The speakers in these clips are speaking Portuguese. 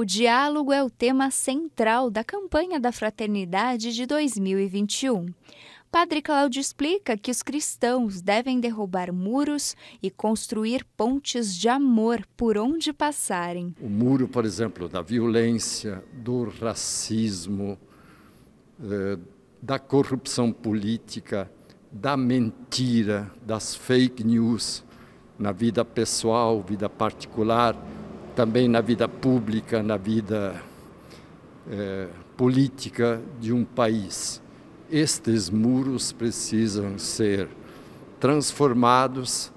O diálogo é o tema central da campanha da Fraternidade de 2021. Padre Cláudio explica que os cristãos devem derrubar muros e construir pontes de amor por onde passarem. O muro, por exemplo, da violência, do racismo, eh, da corrupção política, da mentira, das fake news na vida pessoal, vida particular também na vida pública, na vida eh, política de um país. Estes muros precisam ser transformados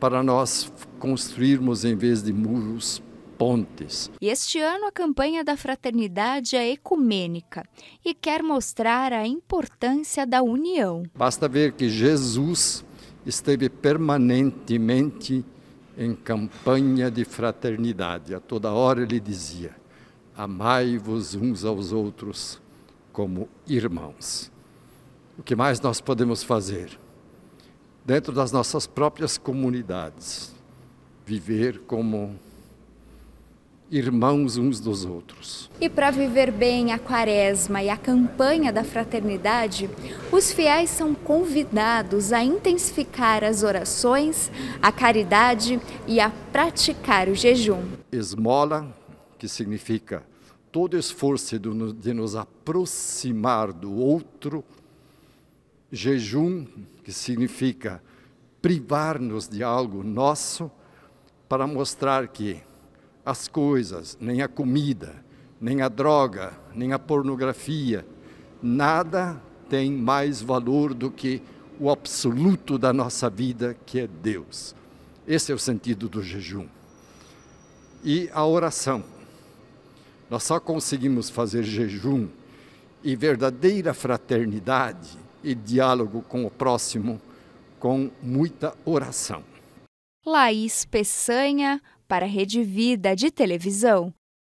para nós construirmos, em vez de muros, pontes. E este ano a campanha da fraternidade é ecumênica e quer mostrar a importância da união. Basta ver que Jesus esteve permanentemente em campanha de fraternidade. A toda hora ele dizia: Amai-vos uns aos outros como irmãos. O que mais nós podemos fazer? Dentro das nossas próprias comunidades, viver como irmãos uns dos outros. E para viver bem a quaresma e a campanha da fraternidade, os fiéis são convidados a intensificar as orações, a caridade e a praticar o jejum. Esmola, que significa todo esforço de nos aproximar do outro, jejum, que significa privar-nos de algo nosso, para mostrar que as coisas, nem a comida, nem a droga, nem a pornografia. Nada tem mais valor do que o absoluto da nossa vida, que é Deus. Esse é o sentido do jejum. E a oração. Nós só conseguimos fazer jejum e verdadeira fraternidade e diálogo com o próximo com muita oração. Laís Peçanha, para a Rede Vida de televisão